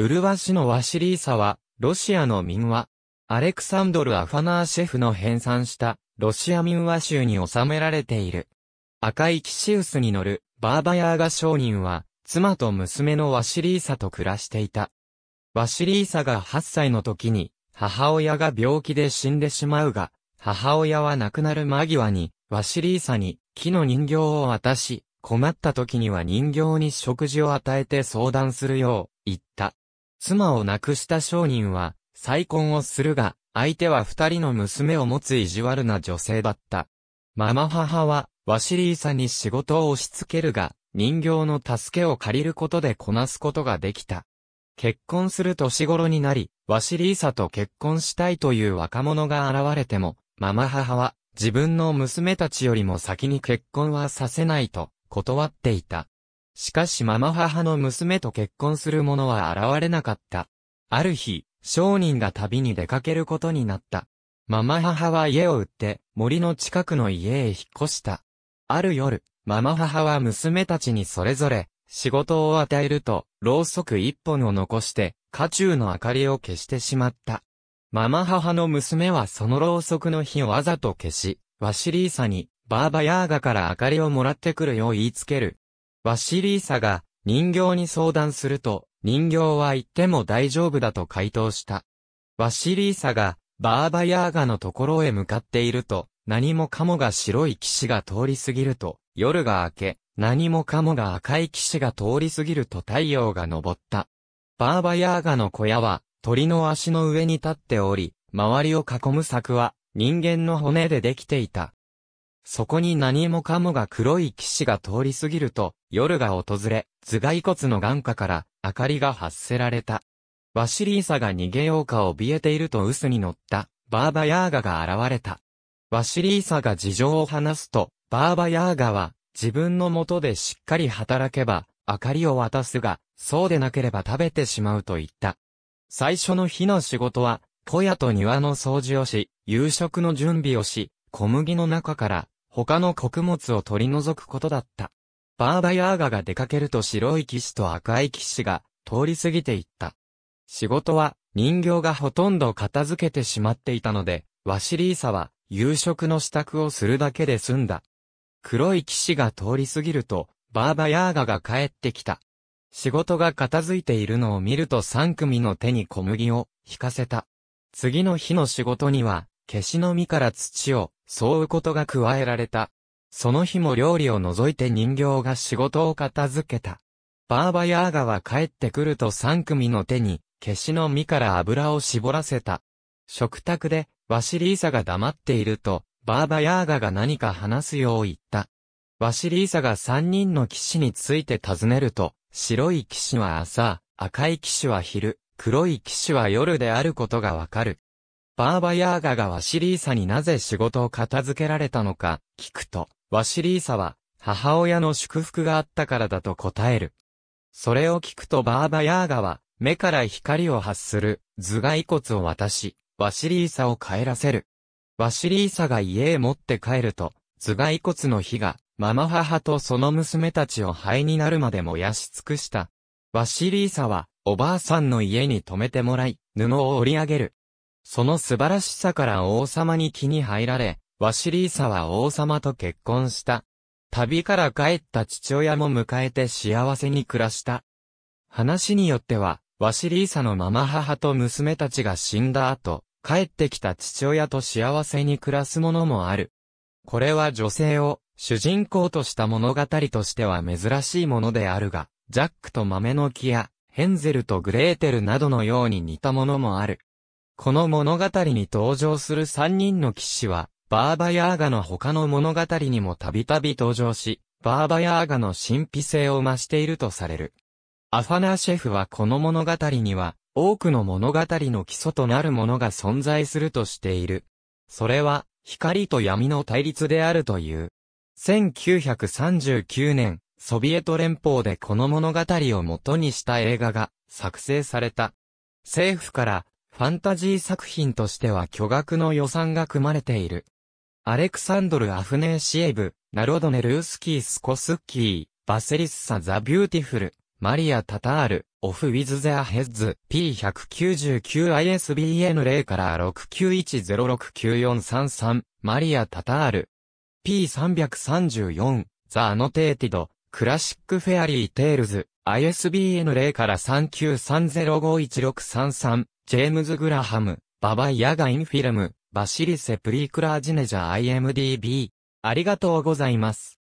ウルワシのワシリーサは、ロシアの民話。アレクサンドル・アファナーシェフの編纂した、ロシア民話集に収められている。赤いキシウスに乗る、バーバヤーガ商人は、妻と娘のワシリーサと暮らしていた。ワシリーサが8歳の時に、母親が病気で死んでしまうが、母親は亡くなる間際に、ワシリーサに木の人形を渡し、困った時には人形に食事を与えて相談するよう、言った。妻を亡くした商人は、再婚をするが、相手は二人の娘を持つ意地悪な女性だった。ママ母は、ワシリーサに仕事を押し付けるが、人形の助けを借りることでこなすことができた。結婚する年頃になり、ワシリーサと結婚したいという若者が現れても、ママ母は自分の娘たちよりも先に結婚はさせないと断っていた。しかしママ母の娘と結婚する者は現れなかった。ある日、商人が旅に出かけることになった。ママ母は家を売って、森の近くの家へ引っ越した。ある夜、ママ母は娘たちにそれぞれ、仕事を与えると、ろうそく一本を残して、家中の明かりを消してしまった。ママ母の娘はそのろうそくの火をわざと消し、ワシリーサに、バーバヤーガから明かりをもらってくるよう言いつける。ワシリーサが人形に相談すると、人形は行っても大丈夫だと回答した。ワシリーサがバーバヤーガのところへ向かっていると、何もかもが白い騎士が通り過ぎると、夜が明け、何もかもが赤い騎士が通り過ぎると太陽が昇った。バーバヤーガの小屋は、鳥の足の上に立っており、周りを囲む柵は、人間の骨でできていた。そこに何もかもが黒い騎士が通り過ぎると、夜が訪れ、頭蓋骨の眼下から、明かりが発せられた。ワシリーサが逃げようか怯えていると薄に乗った、バーバヤーガが現れた。ワシリーサが事情を話すと、バーバヤーガは、自分のもとでしっかり働けば、明かりを渡すが、そうでなければ食べてしまうと言った。最初の日の仕事は、小屋と庭の掃除をし、夕食の準備をし、小麦の中から他の穀物を取り除くことだった。バーバヤーガが出かけると白い騎士と赤い騎士が通り過ぎていった。仕事は人形がほとんど片付けてしまっていたので、ワシリーサは夕食の支度をするだけで済んだ。黒い騎士が通り過ぎると、バーバヤーガが帰ってきた。仕事が片付いているのを見ると3組の手に小麦を引かせた。次の日の仕事には、消しの実から土を、そううことが加えられた。その日も料理を除いて人形が仕事を片付けた。バーバヤーガは帰ってくると三組の手に、消しの実から油を絞らせた。食卓で、ワシリーサが黙っていると、バーバヤーガが何か話すよう言った。ワシリーサが三人の騎士について尋ねると、白い騎士は朝、赤い騎士は昼、黒い騎士は夜であることがわかる。バーバヤーガがワシリーサになぜ仕事を片付けられたのか、聞くと、ワシリーサは、母親の祝福があったからだと答える。それを聞くとバーバヤーガは、目から光を発する、頭蓋骨を渡し、ワシリーサを帰らせる。ワシリーサが家へ持って帰ると、頭蓋骨の火が、ママ母とその娘たちを灰になるまで燃やし尽くした。ワシリーサは、おばあさんの家に泊めてもらい、布を織り上げる。その素晴らしさから王様に気に入られ、ワシリーサは王様と結婚した。旅から帰った父親も迎えて幸せに暮らした。話によっては、ワシリーサのママ母と娘たちが死んだ後、帰ってきた父親と幸せに暮らすものもある。これは女性を主人公とした物語としては珍しいものであるが、ジャックと豆の木や、ヘンゼルとグレーテルなどのように似たものもある。この物語に登場する三人の騎士は、バーバヤーガの他の物語にもたびたび登場し、バーバヤーガの神秘性を増しているとされる。アファナーシェフはこの物語には、多くの物語の基礎となるものが存在するとしている。それは、光と闇の対立であるという。1939年、ソビエト連邦でこの物語を元にした映画が作成された。政府からファンタジー作品としては巨額の予算が組まれている。アレクサンドル・アフネーシエブ、ナロドネ・ルースキー・スコスッキー、バセリッサ・ザ・ビューティフル、マリア・タタール、オフ・ウィズ・ゼア・ヘッズ、P199ISBN0 から691069433、マリア・タタール、P334、ザ・アノテーティド、クラシック・フェアリー・テールズ、ISBN0 から393051633、ジェームズ・グラハム、ババイヤガインフィルム、バシリセ・プリークラージネジャー IMDB。ありがとうございます。